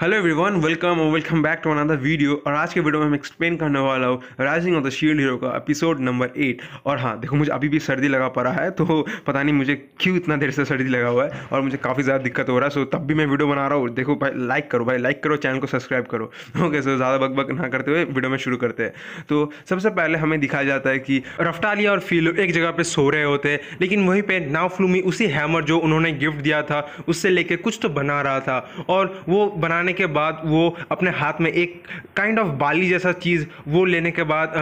hello everyone welcome और welcome back to another video और आज के वीडियो में हम एक्सप्लेन करने वाला हूँ rising of the shield hero का एपिसोड नंबर एट और हाँ देखो मुझे अभी भी सर्दी लगा पड़ा है तो पता नहीं मुझे क्यों इतना देर से सर्दी लगा हुआ है और मुझे काफ़ी ज़्यादा दिक्कत हो रहा है सो तब भी मैं वीडियो बना रहा हूँ देखो भाई लाइक करो भाई लाइक करो चैनल को सब्सक्राइब करो ओके सो ज़्यादा बक बक ना करते हुए वीडियो में शुरू करते हैं तो सबसे पहले हमें दिखाया जाता है कि रफ्तालिया और फीलो एक जगह पर सो रहे होते हैं लेकिन वहीं पर नावफ्लूमी उसी हैमर जो उन्होंने गिफ्ट दिया था उससे लेकर कुछ तो बना रहा था और वो बनाने लगाने के बाद वो अपने हाथ में एक काइंड ऑफ बाली जैसा चीज़ वो लेने के बाद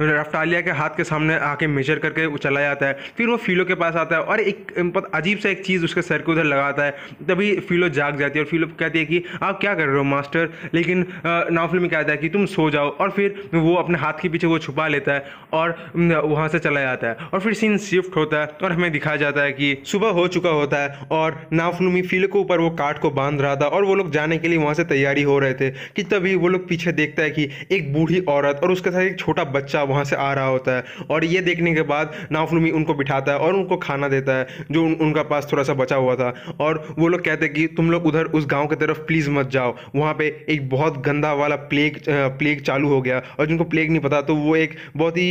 रफ्तालिया के हाथ के सामने आके मेजर करके वो चला जाता है फिर वो फीलो के पास आता है और एक अजीब सा एक चीज़ उसके सर के उधर लगाता है तभी फीलो जाग जाती है और फीलो कहती है कि आप क्या कर रहे हो मास्टर लेकिन नावफिल में कहता है कि तुम सो जाओ और फिर वो अपने हाथ के पीछे वो छुपा लेता है और वहाँ से चला जाता है और फिर सीन शिफ्ट होता है और हमें दिखाया जाता है कि सुबह हो चुका होता है और नावफिल फीलो के ऊपर वो काट को बांध रहा था और वो लोग जाने के लिए वहाँ वहाँ से तैयारी हो रहे थे कि तभी वो लोग पीछे देखता है कि एक बूढ़ी औरत और उसके साथ एक छोटा बच्चा वहाँ से आ रहा होता है और ये देखने के बाद नाफलूमी उनको बिठाता है और उनको खाना देता है जो उन, उनका पास थोड़ा सा बचा हुआ था और वो लोग कहते हैं कि तुम लोग उधर उस गाँव की तरफ प्लीज़ मत जाओ वहाँ पर एक बहुत गंदा वाला प्लेग प्लेग चालू हो गया और जिनको प्लेग नहीं पता तो वो एक बहुत ही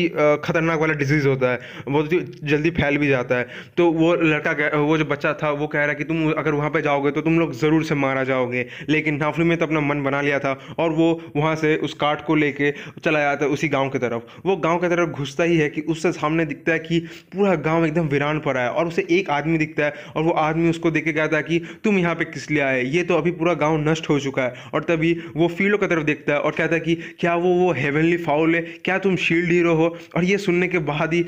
ख़तरनाक वाला डिजीज़ होता है बहुत ही जल्दी फैल भी जाता है तो वो लड़का वो जो बच्चा था वो कह रहा है कि तुम अगर वहाँ पर जाओगे तो तुम लोग ज़रूर से मारा जाओगे लेकिन ना काफिले में तो अपना मन बना लिया था और वो वहाँ से उस कार्ट को लेके चला जाता है उसी गाँव की तरफ वो गाँव की तरफ घुसता ही है कि उससे सामने दिखता है कि पूरा गाँव एकदम वीरान पर आया और उसे एक आदमी दिखता है और वो आदमी उसको देख के कहता है कि तुम यहाँ पर किस लिए आए ये तो अभी पूरा गाँव नष्ट हो चुका है और तभी वो फील्डों की तरफ देखता है और कहता है कि क्या वो वो हेवनली फाउल है क्या तुम शील्ड हीरो हो और ये सुनने के बाद ही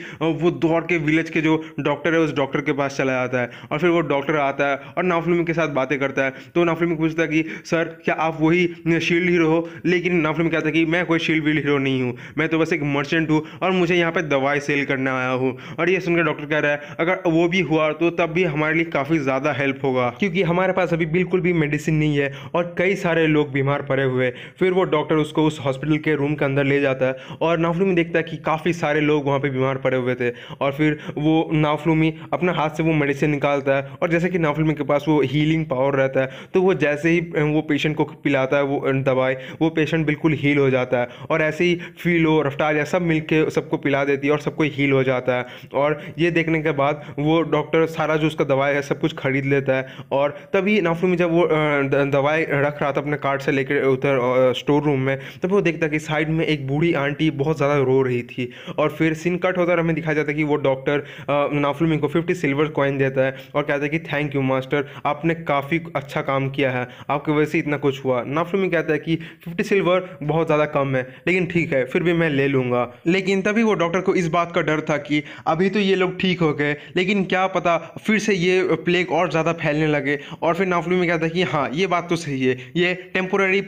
वो दौड़ के विलेज के जो डॉक्टर है उस डॉक्टर के पास चला जाता है और फिर वो डॉक्टर आता है और नाफलूमी के साथ बातें करता है तो नाफलूमी पूछता है कि सर क्या आप वही शील्ड हीरो हो लेकिन नाम फिल्म कहता है कि मैं कोई शील्ड वील्ड हीरो नहीं हूँ मैं तो बस एक मर्चेंट हूँ और मुझे यहाँ पर दवाई सेल करने आया हूँ और ये सुनकर डॉक्टर कह रहा है अगर वो भी हुआ तो तब भी हमारे लिए काफ़ी ज़्यादा हेल्प होगा क्योंकि हमारे पास अभी बिल्कुल भी मेडिसिन नहीं है और कई सारे लोग बीमार पड़े हुए फिर वो डॉक्टर उसको उस हॉस्पिटल के रूम के अंदर ले जाता है और नाफलूमी देखता है कि काफ़ी सारे लोग वहाँ पर बीमार पड़े हुए थे और फिर वो नाफलूमी अपना हाथ से वो मेडिसिन निकालता है और जैसे कि नाफलूमी के पास वो हीलिंग पावर रहता है तो वो जैसे ही वो पेशेंट को पिलाता है वो अं दवाई वो पेशेंट बिल्कुल हील हो जाता है और ऐसे ही फीलो रफ्तार या सब मिल के सबको पिला देती है और सबको हील हो जाता है और ये देखने के बाद वो डॉक्टर सारा जो उसका दवाई है सब कुछ खरीद लेता है और तभी में जब वो अं, दवाई रख रहा था अपने कार्ड से लेकर उधर स्टोर रूम में तब वो देखता कि साइड में एक बूढ़ी आंटी बहुत ज़्यादा रो रही थी और फिर सीन कट होता है हमें दिखाया जाता है कि वो डॉक्टर नाफलूमिंग को फिफ्टी सिल्वर कॉइन देता है और कहता है कि थैंक यू मास्टर आपने काफ़ी अच्छा काम किया है आपके वजह से इतना कुछ हुआ नाफ्लू में कहता है कि फिफ्टी सिल्वर बहुत ज़्यादा कम है लेकिन ठीक है फिर भी मैं ले लूँगा लेकिन तभी वो डॉक्टर को इस बात का डर था कि अभी तो ये लोग ठीक हो गए लेकिन क्या पता फिर से ये प्लेग और ज़्यादा फैलने लगे और फिर नाफ्लू में कहता है कि हाँ ये बात तो सही है ये टेम्पोरेरी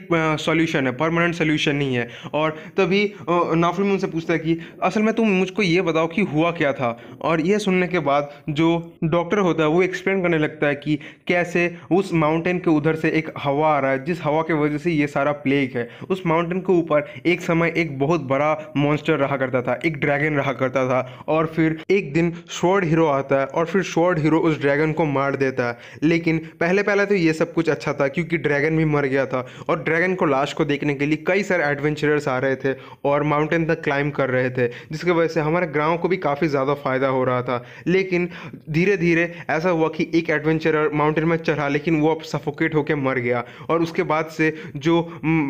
सॉल्यूशन है परमानेंट सोल्यूशन नहीं है और तभी में उनसे पूछता है कि असल में तुम मुझको ये बताओ कि हुआ क्या था और यह सुनने के बाद जो डॉक्टर होता है वो एक्सप्लेन करने लगता है कि कैसे उस माउंटेन के उधर से एक हवा आ रहा है जिस हवा के वजह से ये सारा प्लेग है उस माउंटेन के ऊपर एक समय एक बहुत बड़ा मॉन्स्टर रहा करता था एक ड्रैगन रहा करता था और फिर एक दिन स्वॉर्ड हीरो आता है और फिर स्वॉर्ड हीरो उस ड्रैगन को मार देता है लेकिन पहले पहले तो ये सब कुछ अच्छा था क्योंकि ड्रैगन भी मर गया था और ड्रैगन को लाश को देखने के लिए कई सारे एडवेंचरर्स आ रहे थे और माउंटेन तक क्लाइंब कर रहे थे जिसकी वजह से हमारे ग्राउंड को भी काफ़ी ज़्यादा फ़ायदा हो रहा था लेकिन धीरे धीरे ऐसा हुआ कि एक एडवेंचरर माउंटेन में चढ़ा लेकिन वो अब सफोकेट होकर मर गया और और उसके बाद से जो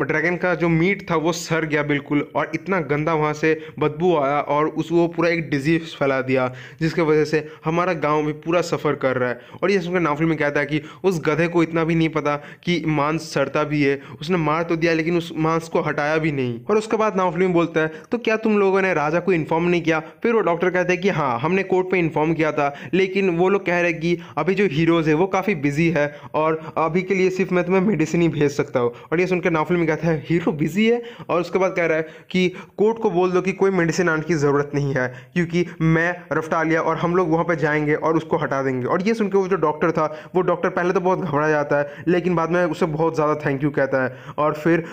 ड्रैगन का जो मीट था वो सर गया बिल्कुल और इतना गंदा वहाँ से बदबू आया और उस वो पूरा एक डिजीज़ फैला दिया जिसके वजह से हमारा गांव भी पूरा सफ़र कर रहा है और ये सुनकर नाफिल में कहता है कि उस गधे को इतना भी नहीं पता कि मांस सड़ता भी है उसने मार तो दिया लेकिन उस मांस को हटाया भी नहीं और उसके बाद नाफिल में बोलता है तो क्या तुम लोगों ने राजा को इन्फॉर्म नहीं किया फिर वो डॉक्टर कहते हैं कि हाँ हमने कोर्ट पर इन्फॉर्म किया था लेकिन वो लोग कह रहे कि अभी जो हीरोज़ है वो काफ़ी बिजी है और अभी के लिए सिर्फ मैं तुम्हें मेडिसिन किसी नहीं भेज सकता हो और ये सुनकर नाफिल में कहता है हीरो बिजी है और उसके बाद कह रहा है कि कोर्ट को बोल दो कि कोई मेडिसिन आने की ज़रूरत नहीं है क्योंकि मैं रफ्टा लिया और हम लोग वहाँ पर जाएंगे और उसको हटा देंगे और ये सुनकर वो जो डॉक्टर था वो डॉक्टर पहले तो बहुत घबरा जाता है लेकिन बाद में उसे बहुत ज़्यादा थैंक यू कहता है और फिर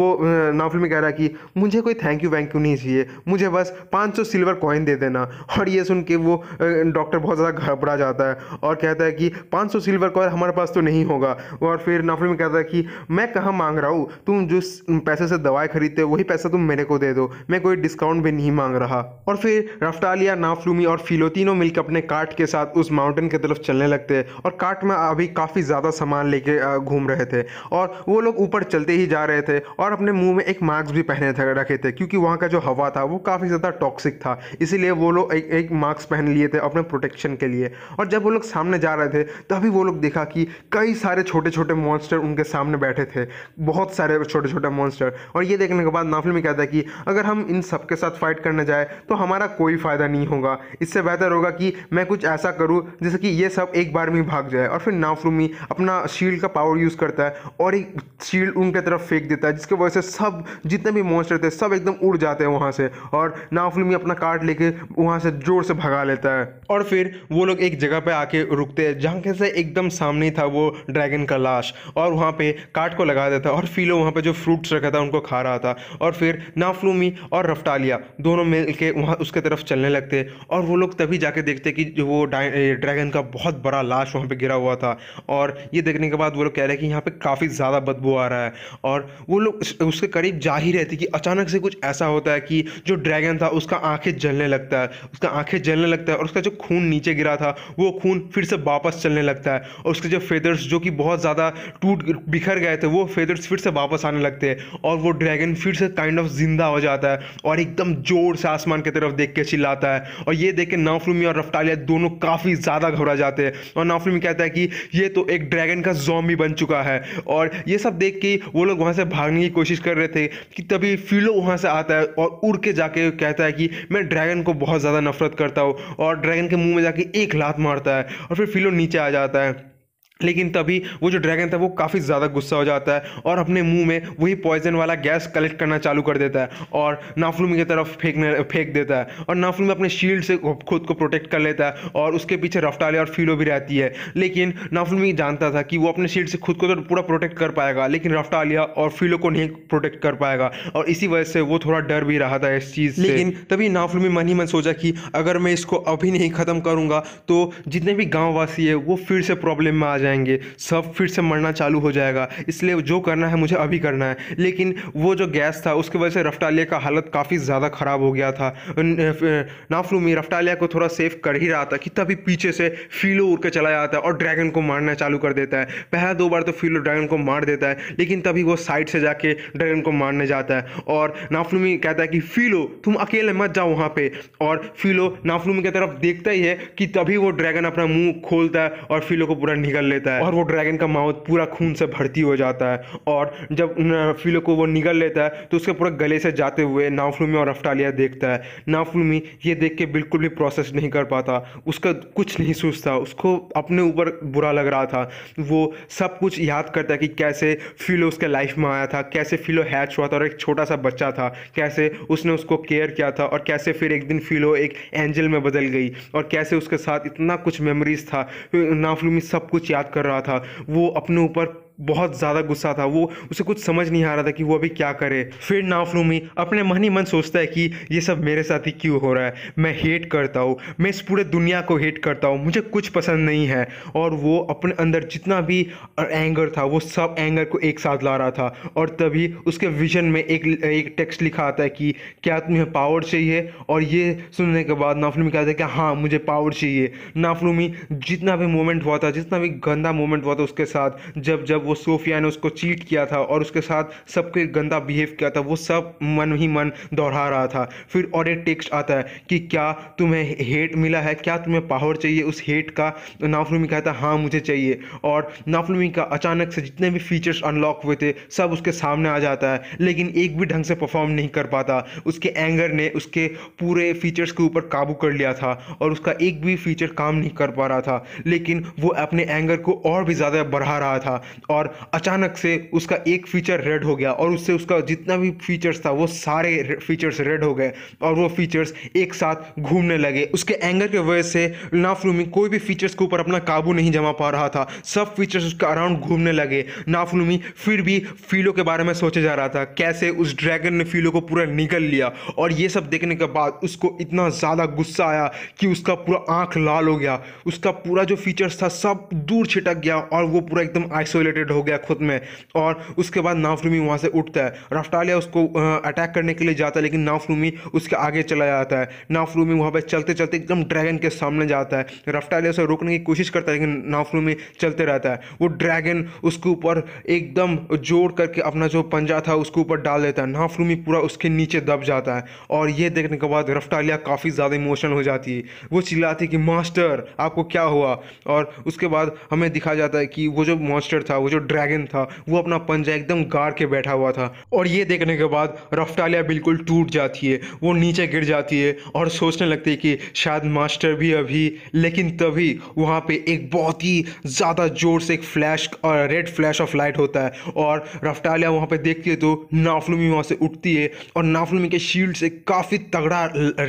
वो नाफिल में कह रहा है कि मुझे कोई थैंक यू वैंक यू नहीं चाहिए मुझे बस पाँच सिल्वर कॉइन दे देना और ये सुन के वो डॉक्टर बहुत ज़्यादा घबरा जाता है और कहता है कि पाँच सिल्वर कॉइन हमारे पास तो नहीं होगा और फिर नाफिल में कहता है कि मैं कहाँ मांग रहा हूँ तुम जो पैसे से दवाई खरीदते हो वही पैसा तुम मेरे को दे दो मैं कोई डिस्काउंट भी नहीं मांग रहा और फिर रफ्तालिया नाफलूमी और फिलो तीनों मिलकर अपने कार्ट के साथ उस माउंटेन की तरफ चलने लगते हैं और कार्ट में अभी काफ़ी ज़्यादा सामान लेके घूम रहे थे और वो लोग ऊपर चलते ही जा रहे थे और अपने मुंह में एक मास्क भी पहने रखे थे क्योंकि वहाँ का जो हवा था वो काफ़ी ज़्यादा टॉक्सिक था इसीलिए वो लोग एक एक मास्क पहन लिए थे अपने प्रोटेक्शन के लिए और जब वो लोग सामने जा रहे थे तभी वो लोग देखा कि कई सारे छोटे छोटे मॉन्स्टर उनके सामने सामने बैठे थे बहुत सारे छोटे छोटे मॉन्स्टर और ये देखने के बाद नाफिल में कहता है कि अगर हम इन सब के साथ फाइट करने जाए तो हमारा कोई फ़ायदा नहीं होगा इससे बेहतर होगा कि मैं कुछ ऐसा करूँ जैसे कि ये सब एक बार में भाग जाए और फिर नाफरूमी अपना शील्ड का पावर यूज़ करता है और एक शील्ड उनके तरफ फेंक देता है जिसकी वजह से सब जितने भी मॉन्स्टर थे सब एकदम उड़ जाते हैं वहाँ से और नाफरूमी अपना कार्ड लेके वहाँ से जोर से भगा लेता है और फिर वो लोग एक जगह पर आके रुकते हैं जहाँ से एकदम सामने था वो ड्रैगन का लाश और वहाँ पे काट को लगा देता और फिलो वहाँ पर जो फ्रूट्स रखा था उनको खा रहा था और फिर नाफलूमी और रफ्तालिया दोनों मिल के वहाँ उसके तरफ चलने लगते और वो लोग तभी जाके देखते कि जो वो ड्रैगन का बहुत बड़ा लाश वहाँ पर गिरा हुआ था और ये देखने के बाद वो लोग कह रहे हैं कि यहाँ पर काफ़ी ज़्यादा बदबू आ रहा है और वो लोग उसके करीब जा ही रहे थे कि अचानक से कुछ ऐसा होता है कि जो ड्रैगन था उसका आंखें जलने लगता है उसका आंखें जलने लगता है और उसका जो खून नीचे गिरा था वो खून फिर से वापस चलने लगता है और उसके जो फेदर्स जो कि बहुत ज़्यादा टूट बिखर गए थे वो फेदर्स फिर से वापस आने लगते हैं और वो ड्रैगन फिर से काइंड ऑफ जिंदा हो जाता है और एकदम जोर से आसमान की तरफ देख के चिल्लाता है और ये देख के नाफलूमी और रफ्तालिया दोनों काफ़ी ज़्यादा घबरा जाते हैं और नाफलूमी कहता है कि ये तो एक ड्रैगन का जॉम्बी बन चुका है और ये सब देख के वो लोग वहाँ से भागने की कोशिश कर रहे थे कि तभी फिलो वहाँ से आता है और उड़ के जाके कहता है कि मैं ड्रैगन को बहुत ज़्यादा नफरत करता हूँ और ड्रैगन के मुंह में जाके एक लात मारता है और फिर फिलो नीचे आ जाता है लेकिन तभी वो जो ड्रैगन था वो काफ़ी ज़्यादा गुस्सा हो जाता है और अपने मुंह में वही पॉइजन वाला गैस कलेक्ट करना चालू कर देता है और नाफलूमी की तरफ फेंकने फेंक देता है और नाफलूम अपने शील्ड से खुद को प्रोटेक्ट कर लेता है और उसके पीछे रफ्टाले और फीलो भी रहती है लेकिन नाफलूमी जानता था कि वो अपने शील्ड से खुद को तो पूरा प्रोटेक्ट कर पाएगा लेकिन रफ्टालिया और फीलो को नहीं प्रोटेक्ट कर पाएगा और इसी वजह से वो थोड़ा डर भी रहा था इस चीज़ लेकिन तभी नाफलूमी मन ही मन सोचा कि अगर मैं इसको अभी नहीं ख़त्म करूँगा तो जितने भी गाँववासी है वो फिर से प्रॉब्लम में आ जाए जाएंगे सब फिर से मरना चालू हो जाएगा इसलिए जो करना है मुझे अभी करना है लेकिन वो जो गैस था उसकी वजह से रफ्टालिया का हालत काफ़ी ज़्यादा ख़राब हो गया था नाफलूमी रफ्टालिया को थोड़ा सेफ कर ही रहा था कि तभी पीछे से फीलो उड़ के चला जाता है और ड्रैगन को मारना चालू कर देता है पहला दो बार तो फीलो ड्रैगन को मार देता है लेकिन तभी वो साइड से जाके ड्रैगन को मारने जाता है और नाफलूमी कहता है कि फीलो तुम अकेले मत जाओ वहाँ पर और फीलो नाफलूमी की तरफ देखता ही है कि तभी वो ड्रैगन अपना मुंह खोलता है और फीलो को पूरा निकल लेता लेता है और वो ड्रैगन का माउथ पूरा खून से भर्ती हो जाता है और जब फिलो को वो निगल लेता है तो उसके पूरा गले से जाते हुए नाफलूमी और अफ्टालिया देखता है नाफलूमी ये देख के बिल्कुल भी प्रोसेस नहीं कर पाता उसका कुछ नहीं सोचता उसको अपने ऊपर बुरा लग रहा था वो सब कुछ याद करता है कि कैसे फिलो उसके लाइफ में आया था कैसे फिलो हैच हुआ था और एक छोटा सा बच्चा था कैसे उसने उसको केयर किया था और कैसे फिर एक दिन फिलो एक एंजल में बदल गई और कैसे उसके साथ इतना कुछ मेमोरीज था नाफलूमी सब कुछ याद कर रहा था वो अपने ऊपर बहुत ज़्यादा गुस्सा था वो उसे कुछ समझ नहीं आ रहा था कि वो अभी क्या करे फिर नाफलूमी अपने मन ही मन सोचता है कि ये सब मेरे साथ ही क्यों हो रहा है मैं हेट करता हूँ मैं इस पूरे दुनिया को हेट करता हूँ मुझे कुछ पसंद नहीं है और वो अपने अंदर जितना भी एंगर था वो सब एंगर को एक साथ ला रहा था और तभी उसके विजन में एक एक टेक्स्ट लिखा आता है कि क्या तुम्हें पावर चाहिए और ये सुनने के बाद नाफलूमी कहता है कि हाँ मुझे पावर चाहिए नाफलूमी जितना भी मोमेंट हुआ था जितना भी गंदा मोमेंट हुआ था उसके साथ जब जब वो वो सोफिया ने उसको चीट किया था और उसके साथ सबके गंदा बिहेव किया था वो सब मन ही मन दोहरा रहा था फिर और एक टेक्स्ट आता है कि क्या तुम्हें हेट मिला है क्या तुम्हें पावर चाहिए उस हेट का तो नाफलूमी कहता है हाँ मुझे चाहिए और नाफलूमी का अचानक से जितने भी फीचर्स अनलॉक हुए थे सब उसके सामने आ जाता है लेकिन एक भी ढंग से परफॉर्म नहीं कर पाता उसके एंगर ने उसके पूरे फीचर्स के ऊपर काबू कर लिया था और उसका एक भी फीचर काम नहीं कर पा रहा था लेकिन वो अपने एंगर को और भी ज़्यादा बढ़ा रहा था और और अचानक से उसका एक फीचर रेड हो गया और उससे उसका जितना भी फीचर्स था वो सारे फीचर्स रेड हो गए और वो फीचर्स एक साथ घूमने लगे उसके एंगर के वजह से नाफलूमी कोई भी फीचर्स के ऊपर अपना काबू नहीं जमा पा रहा था सब फीचर्स उसका अराउंड घूमने लगे नाफलूमी फिर भी फीलो के बारे में सोचे जा रहा था कैसे उस ड्रैगन ने फीलो को पूरा निकल लिया और ये सब देखने के बाद उसको इतना ज़्यादा गुस्सा आया कि उसका पूरा आँख लाल हो गया उसका पूरा जो फीचर्स था सब दूर छिटक गया और वो पूरा एकदम आइसोलेटेड कॉन्सेंट्रेट हो गया खुद में और उसके बाद नाफरूमी वहाँ से उठता है रफ्तालिया उसको अटैक करने के लिए जाता है लेकिन नाफरूमी उसके आगे चला जाता है नाफरूमी वहाँ पर चलते चलते एकदम ड्रैगन के सामने जाता है रफ्तालिया उसे रोकने की कोशिश करता है लेकिन नाफरूमी चलते रहता है वो ड्रैगन उसके ऊपर एकदम जोड़ करके अपना जो पंजा था उसके ऊपर डाल देता है नाफरूमी पूरा उसके नीचे दब जाता है और ये देखने के बाद रफ्तालिया काफ़ी ज़्यादा इमोशनल हो जाती है वो चिल्लाती है कि मास्टर आपको क्या हुआ और उसके बाद हमें दिखा जाता है कि वो जो मास्टर था वो जो ड्रैगन था वो अपना पंजा एकदम गाड़ के बैठा हुआ था और ये देखने के बाद रफ्तालिया बिल्कुल टूट जाती है वो नीचे गिर जाती है और सोचने लगती है कि शायद मास्टर भी अभी लेकिन तभी वहाँ पे एक बहुत ही ज़्यादा ज़ोर से एक फ्लैश और रेड फ्लैश ऑफ लाइट होता है और रफ्तालिया वहाँ पर देखती है तो नाफलूमी वहाँ से उठती है और नाफलूमी के शील्ड से काफ़ी तगड़ा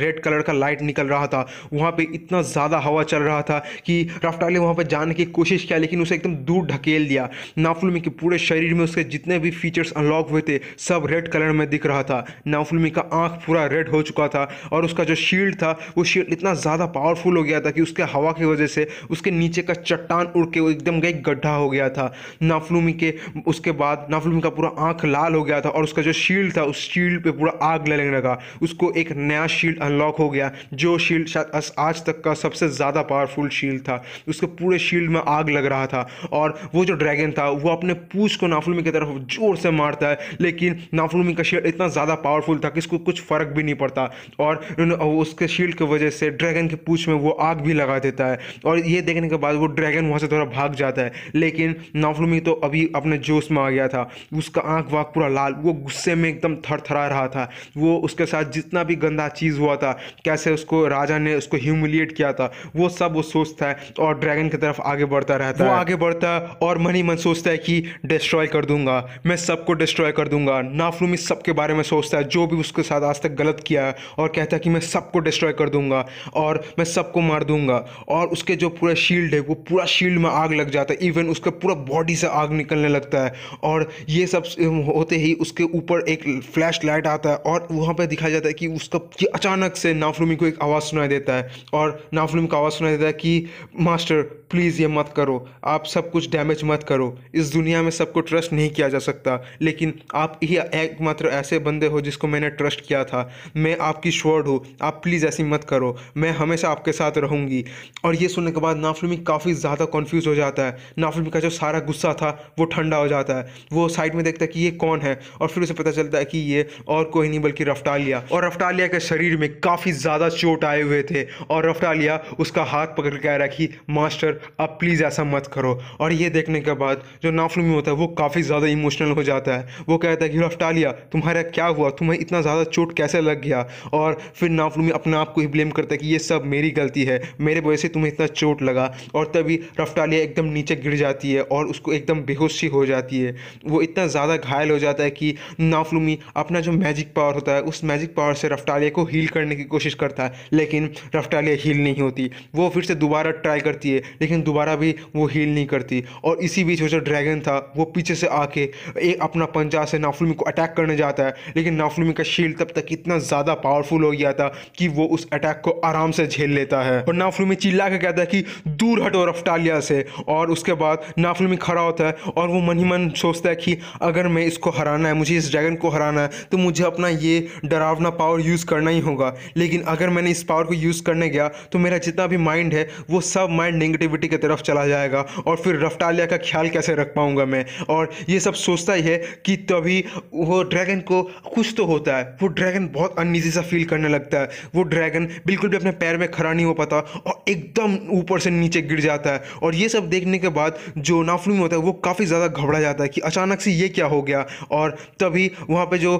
रेड कलर का लाइट निकल रहा था वहाँ पर इतना ज़्यादा हवा चल रहा था कि रफ्तालिया वहाँ पर जाने की कोशिश किया लेकिन उसे एकदम दूर ढकेल दिया ना के पूरे शरीर में उसके जितने भी फीचर्स अनलॉक हुए थे सब रेड कलर में दिख रहा था ना का आँख पूरा रेड हो चुका था और उसका जो शील्ड था वो शील्ड इतना ज़्यादा पावरफुल हो गया था कि उसके हवा की वजह से उसके नीचे का चट्टान उड़ के एकदम गई गड्ढा हो गया था नाफलूमी के उसके बाद नाफलूमी का पूरा आँख लाल हो गया था और उसका जो शील्ड था उस शील्ड पे पूरा आग लगने लगा उसको एक नया शील्ड अनलॉक हो गया जो शील्ड शायद आज तक का सबसे ज़्यादा पावरफुल शील्ड था उसके पूरे शील्ड में आग लग रहा था और वो जो ड्रैगन था था वो अपने पूछ को नाफुलमी की तरफ जोर से मारता है लेकिन नाफुलमी का शील्ड इतना ज़्यादा पावरफुल था कि इसको कुछ फ़र्क भी नहीं पड़ता और उसके शील्ड की वजह से ड्रैगन की पूछ में वो आग भी लगा देता है और ये देखने के बाद वो ड्रैगन वहाँ से थोड़ा भाग जाता है लेकिन नाफुलमी तो अभी अपने जोश में आ गया था उसका आँख वाँख पूरा लाल वो गुस्से में एकदम थर रहा था वो उसके साथ जितना भी गंदा चीज़ हुआ था कैसे उसको राजा ने उसको ह्यूमिलिएट किया था वो सब वो सोचता है और ड्रैगन की तरफ आगे बढ़ता रहता है आगे बढ़ता है और मनी मन सोच सोचता है कि डिस्ट्रॉय कर दूंगा मैं सबको डिस्ट्रॉय कर दूंगा नाफलूमी सबके बारे में सोचता है जो भी उसके साथ आज तक गलत किया है और कहता है कि मैं सबको डिस्ट्रॉय कर दूंगा और मैं सबको मार दूंगा और उसके जो पूरा शील्ड है वो पूरा शील्ड में आग लग जाता है इवन उसका पूरा बॉडी से आग निकलने लगता है और ये सब होते ही उसके ऊपर एक फ्लैश लाइट आता है और वहाँ पर दिखाया जाता है कि उसका कि अचानक से नाफलूमी को एक आवाज़ सुनाई देता है और नाफलूमी को आवाज़ सुनाई देता है कि मास्टर प्लीज़ ये मत करो आप सब कुछ डैमेज मत करो इस दुनिया में सबको ट्रस्ट नहीं किया जा सकता लेकिन आप ही एकमात्र ऐसे बंदे हो जिसको मैंने ट्रस्ट किया था मैं आपकी शोर्ड हूँ आप प्लीज़ ऐसी मत करो मैं हमेशा आपके साथ रहूँगी और ये सुनने के बाद नाफिल्मी काफ़ी ज़्यादा कन्फ्यूज़ हो जाता है नाफिल्मी का जो सारा गुस्सा था वो ठंडा हो जाता है वो साइड में देखता है कि ये कौन है और फिर उसे पता चलता है कि ये और कोई नहीं बल्कि रफ्टालिया और रफ्टालिया के शरीर में काफ़ी ज़्यादा चोट आए हुए थे और रफ्टालिया उसका हाथ पकड़ के कह रहा कि मास्टर अब प्लीज़ ऐसा मत करो और ये देखने के बाद जो नाफलूमी होता है वो काफ़ी ज़्यादा इमोशनल हो जाता है वो कहता है कि रफ्टालिया तुम्हारा क्या हुआ तुम्हें इतना ज़्यादा चोट कैसे लग गया और फिर नाफलूमी अपने आप को ही ब्लेम करता है कि ये सब मेरी गलती है मेरे वजह से तुम्हें इतना चोट लगा और तभी रफ्टालिया एकदम नीचे गिर जाती है और उसको एकदम बेहोशी हो जाती है वो इतना ज़्यादा घायल हो जाता है कि नाफलूमी अपना जो मैजिक पावर होता है उस मैजिक पावर से रफ्टालिया को हील करने की कोशिश करता है लेकिन रफ्टालिया हील नहीं होती वो फिर से दोबारा ट्राई करती है लेकिन दोबारा भी वो हील नहीं करती और इसी बीच वो जो ड्रैगन था वो पीछे से आके एक अपना पंजा से नाफुलमी को अटैक करने जाता है लेकिन नाफुलमी का शील्ड तब तक इतना ज़्यादा पावरफुल हो गया था कि वो उस अटैक को आराम से झेल लेता है और नाफुलमी चिल्ला के कहता है कि दूर हटो रफ्टालिया से और उसके बाद नाफुलमी खड़ा होता है और वो मन ही मन सोचता है कि अगर मैं इसको हराना है मुझे इस ड्रैगन को हराना है तो मुझे अपना ये डरावना पावर यूज़ करना ही होगा लेकिन अगर मैंने इस पावर को यूज़ करने गया तो मेरा जितना भी माइंड है वो सब माइंड नेगेटिविटी की तरफ चला जाएगा और फिर रफ्टालिया का ख्याल कैसे कैसे रख पाऊंगा मैं और ये सब सोचता ही है कि तभी वो ड्रैगन को कुछ तो होता है वो ड्रैगन बहुत अनईजी सा फील करने लगता है वो ड्रैगन बिल्कुल भी अपने पैर में खड़ा नहीं हो पाता और एकदम ऊपर से नीचे गिर जाता है और ये सब देखने के बाद जो नाफलूम होता है वो काफ़ी ज़्यादा घबरा जाता है कि अचानक से ये क्या हो गया और तभी वहाँ पर जो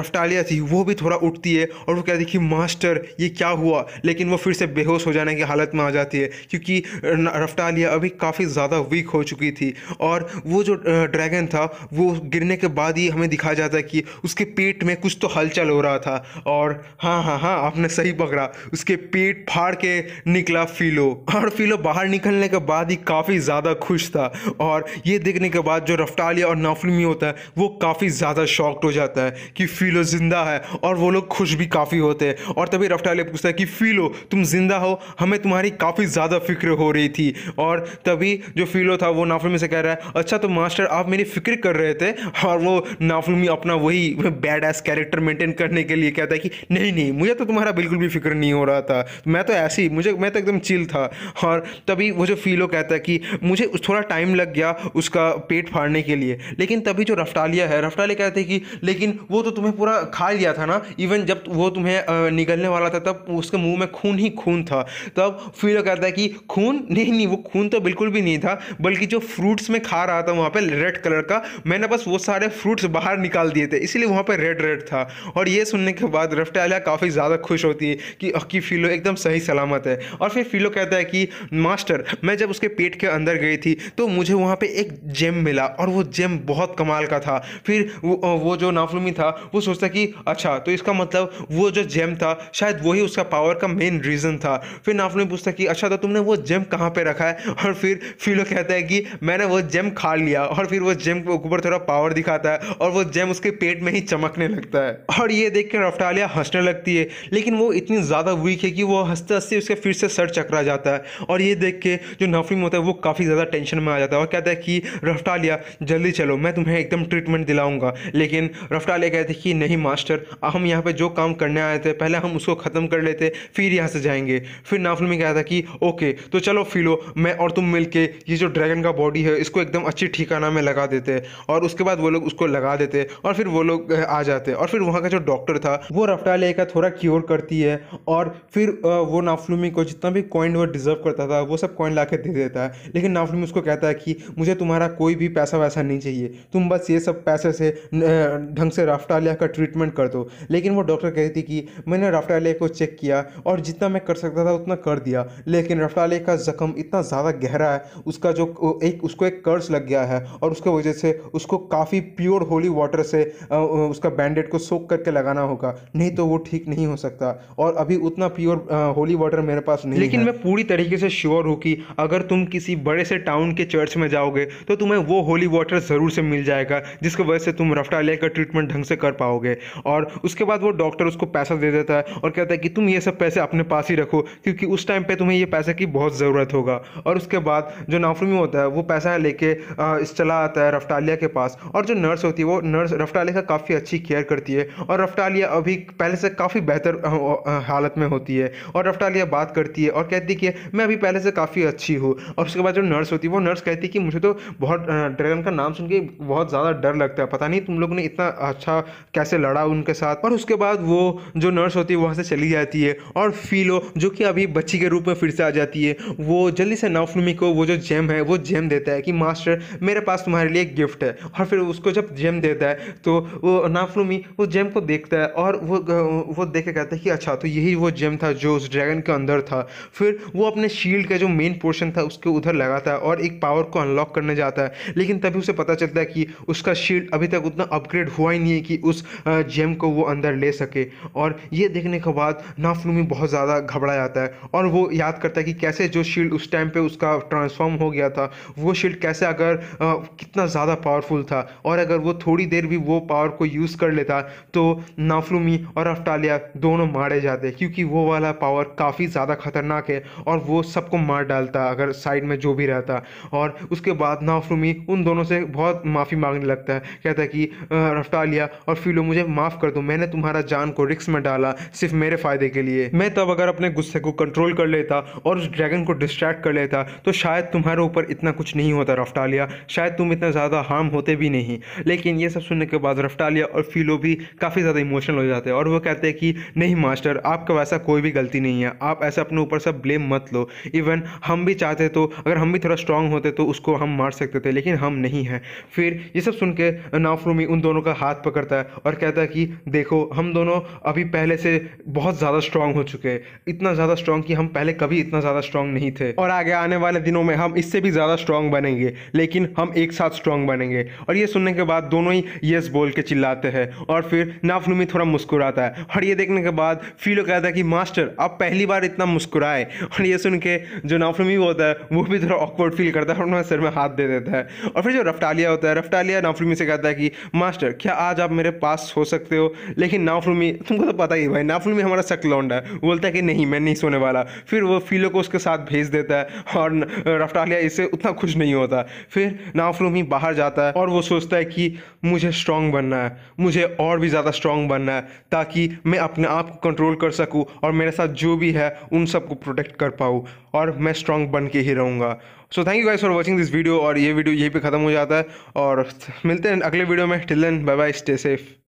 रफ्टालिया थी वो भी थोड़ा उठती है और वो कहती है कि मास्टर ये क्या हुआ लेकिन वो फिर से बेहोश हो जाने की हालत में आ जाती है क्योंकि रफ्टालिया अभी काफ़ी ज़्यादा वीक हो चुकी थी और वो जो ड्रैगन था वो गिरने के बाद ही हमें दिखाया जाता है कि उसके पेट में कुछ तो हलचल हो रहा था और हाँ हाँ हाँ आपने सही पकड़ा उसके पेट फाड़ के निकला फिलो और फिलो बाहर निकलने के बाद ही काफ़ी ज़्यादा खुश था और ये देखने के बाद जो रफ्तालिया और नाफलमी होता है वो काफ़ी ज़्यादा शॉक्ड हो जाता है कि फिलो ज़िंदा है और वो लोग खुश भी काफ़ी होते हैं और तभी रफ्तालिया पूछता है कि फिलो तुम ज़िंदा हो हमें तुम्हारी काफ़ी ज़्यादा फिक्र हो रही थी और तभी जो फिलो था वो नाफलमी से कह रहा है अच्छा तो मास्टर आप मेरी फिक्र कर रहे थे और वो नाफलमी अपना वही बैड एस कैरेक्टर मेंटेन करने के लिए कहता है कि नहीं नहीं मुझे तो तुम्हारा बिल्कुल भी फिक्र नहीं हो रहा था मैं तो ऐसे ही मुझे मैं तो एकदम चिल था और तभी वो जो फीलो कहता है कि मुझे थोड़ा टाइम लग गया उसका पेट फाड़ने के लिए लेकिन तभी जो रफ्टालिया है रफ्टालिया कहते हैं कि लेकिन वो तो तुम्हें पूरा खा लिया था ना इवन जब वो तुम्हें निकलने वाला था तब उसके मुंह में खून ही खून था तब फीलो कहता है कि खून नहीं नहीं वो खून तो बिल्कुल भी नहीं था बल्कि जो फ्रूट्स मैं खा रहा था वहाँ पे रेड कलर का मैंने बस वो सारे फ्रूट्स बाहर निकाल दिए थे इसीलिए वहाँ पर रेड रेड था और ये सुनने के बाद रफ्टालिया काफ़ी ज़्यादा खुश होती है कि अक्की फिलो एकदम सही सलामत है और फिर फिलो कहता है कि मास्टर मैं जब उसके पेट के अंदर गई थी तो मुझे वहाँ पर एक जेम मिला और वो जेम बहुत कमाल का था फिर वो, वो जो नाफलूमी था वो सोचता कि अच्छा तो इसका मतलब वो जो जेम था शायद वही उसका पावर का मेन रीज़न था फिर नाफलूमी पूछता कि अच्छा तो तुमने वो जेम कहाँ पर रखा है और फिर फिलो कहता है कि मैंने वो जेम खा लिया और फिर वो जेम के ऊपर थोड़ा पावर दिखाता है और वो जेम उसके पेट में ही चमकने लगता है और ये देख कर रफ्तालिया हंसने लगती है लेकिन वो इतनी ज़्यादा वीक है कि वो हंसते हंसते उसके फिर से सर चकरा जाता है और ये देख के जो नफरीम होता है वो काफ़ी ज़्यादा टेंशन में आ जाता है और कहता है कि रफ्तालिया जल्दी चलो मैं तुम्हें एकदम ट्रीटमेंट दिलाऊंगा लेकिन रफ्तालिया कहते कि नहीं मास्टर हम यहाँ पर जो काम करने आए थे पहले हम उसको ख़त्म कर लेते फिर यहाँ से जाएंगे फिर नाफल में कहता कि ओके तो चलो फिलो मैं और तुम मिलके ये जो ड्रैगन का बॉडी है इसको इसको एकदम अच्छी ठिकाना में लगा देते और उसके बाद वो लोग उसको लगा देते और फिर वो लोग आ जाते और फिर वहाँ का जो डॉक्टर था वो रफ्टालिया का थोड़ा क्योर करती है और फिर वो नाफलूमी को जितना भी कॉइन वो डिज़र्व करता था वो सब कॉइन ला दे देता है लेकिन नाफलूमी उसको कहता है कि मुझे तुम्हारा कोई भी पैसा वैसा नहीं चाहिए तुम बस ये सब पैसे से ढंग से राफ्टालिया का ट्रीटमेंट कर दो लेकिन वो डॉक्टर कहती थी कि मैंने लिया को चेक किया और जितना मैं कर सकता था उतना कर दिया लेकिन रफ्तालिया का ज़ख्म इतना ज़्यादा गहरा है उसका जो एक उसको एक कर्ज लग गया है और उसके वजह से उसको काफ़ी प्योर होली वाटर से उसका बैंडेड को सोख करके लगाना होगा नहीं तो वो ठीक नहीं हो सकता और अभी उतना प्योर होली वाटर मेरे पास नहीं लेकिन मैं पूरी तरीके से श्योर हूँ कि अगर तुम किसी बड़े से टाउन के चर्च में जाओगे तो तुम्हें वो होली वाटर ज़रूर से मिल जाएगा जिसकी वजह से तुम रफ्टा लेकर ट्रीटमेंट ढंग से कर पाओगे और उसके बाद वो डॉक्टर उसको पैसा दे देता है और कहता है कि तुम ये सब पैसे अपने पास ही रखो क्योंकि उस टाइम पर तुम्हें ये पैसे की बहुत ज़रूरत होगा और उसके बाद जो नाफरूमी होता है वो पैसा ले लेके चला आता है रफ्तालिया के पास और जो नर्स होती है वो नर्स रफ्तालिया का काफ़ी अच्छी केयर करती है और रफ्तालिया अभी पहले से काफ़ी बेहतर हालत में होती है और रफ्तालिया बात करती है और कहती कि मैं अभी पहले से काफ़ी अच्छी हूँ और उसके बाद जो नर्स होती है वो नर्स कहती है कि मुझे तो बहुत ड्रैगन का नाम सुन के बहुत ज़्यादा डर लगता है पता नहीं तुम लोग ने इतना अच्छा कैसे लड़ा उनके साथ और उसके बाद वो जो नर्स होती है वहाँ से चली जाती है और फीलो जो कि अभी बच्ची के रूप में फिर से आ जाती है वो जल्दी से नाफनुमी को वो जो जेम है वो जेम देता है कि मास्टर मेरे पास तुम्हारे लिए गिफ्ट है और फिर उसको जब जेम देता है तो वो नाफलूमी उस जेम को देखता है और वो वो देख के कहता है कि अच्छा तो यही वो जेम था जो उस ड्रैगन के अंदर था फिर वो अपने शील्ड का जो मेन पोर्शन था उसके उधर लगाता है और एक पावर को अनलॉक करने जाता है लेकिन तभी उसे पता चलता है कि उसका शील्ड अभी तक उतना अपग्रेड हुआ ही नहीं है कि उस जेम को वो अंदर ले सके और ये देखने के बाद नाफलूमी बहुत ज़्यादा घबरा जाता है और वो याद करता है कि कैसे जो शील्ड उस टाइम पर उसका ट्रांसफॉर्म हो गया था वो शील्ड कैसे अगर आ, कितना ज़्यादा पावरफुल था और अगर वो थोड़ी देर भी वो पावर को यूज़ कर लेता तो नाफलूमी और अफ्टालिया दोनों मारे जाते क्योंकि वो वाला पावर काफ़ी ज़्यादा ख़तरनाक है और वो सबको मार डालता अगर साइड में जो भी रहता और उसके बाद नाफलूमी उन दोनों से बहुत माफ़ी मांगने लगता है कहता है कि रफ्टालिया और फिलो मुझे माफ़ कर दो मैंने तुम्हारा जान को रिक्स में डाला सिर्फ मेरे फ़ायदे के लिए मैं तब अगर अपने गुस्से को कंट्रोल कर लेता और उस ड्रैगन को डिस्ट्रैक्ट कर लेता तो शायद तुम्हारे ऊपर इतना कुछ नहीं होता होता रफ्टालिया शायद तुम इतना ज़्यादा हार्म होते भी नहीं लेकिन ये सब सुनने के बाद रफ्टालिया और फीलो भी काफ़ी ज़्यादा इमोशनल हो जाते हैं और वो कहते हैं कि नहीं मास्टर आपका वैसा कोई भी गलती नहीं है आप ऐसे अपने ऊपर सब ब्लेम मत लो इवन हम भी चाहते तो अगर हम भी थोड़ा स्ट्रांग होते तो उसको हम मार सकते थे लेकिन हम नहीं हैं फिर ये सब सुन के नाफरूमी उन दोनों का हाथ पकड़ता है और कहता है कि देखो हम दोनों अभी पहले से बहुत ज़्यादा स्ट्रांग हो चुके हैं इतना ज़्यादा स्ट्रांग कि हम पहले कभी इतना ज़्यादा स्ट्रांग नहीं थे और आगे आने वाले दिनों में हम इससे भी ज़्यादा स्ट्रांग बनेंगे जाएंगे लेकिन हम एक साथ स्ट्रांग बनेंगे और ये सुनने के बाद दोनों ही यस बोल के चिल्लाते हैं और फिर नाफनुमी थोड़ा मुस्कुराता है और ये देखने के बाद फीलो कहता है कि मास्टर आप पहली बार इतना मुस्कुराए और ये सुन के जो नाफनुमी होता है वो भी थोड़ा ऑकवर्ड फील करता है और उन्हें सर में हाथ दे देता है और फिर जो रफ्तालिया होता है रफ्तालिया नाफनुमी से कहता है कि मास्टर क्या आज आप मेरे पास हो सकते हो लेकिन नाफनुमी तुमको तो पता ही भाई नाफनुमी हमारा सकलौंडा है बोलता है कि नहीं मैं नहीं सोने वाला फिर वो फीलो को उसके साथ भेज देता है और रफ्तालिया इससे उतना खुश नहीं होता होता है फिर ही बाहर जाता है और वो सोचता है कि मुझे स्ट्रॉन्ग बनना है मुझे और भी ज़्यादा स्ट्रॉन्ग बनना है ताकि मैं अपने आप को कंट्रोल कर सकूँ और मेरे साथ जो भी है उन सबको प्रोटेक्ट कर पाऊँ और मैं स्ट्रॉन्ग बन के ही रहूँगा so thank you guys for watching this video और ये वीडियो यहीं पर ख़त्म हो जाता है और मिलते हैं अगले वीडियो में till then bye bye stay safe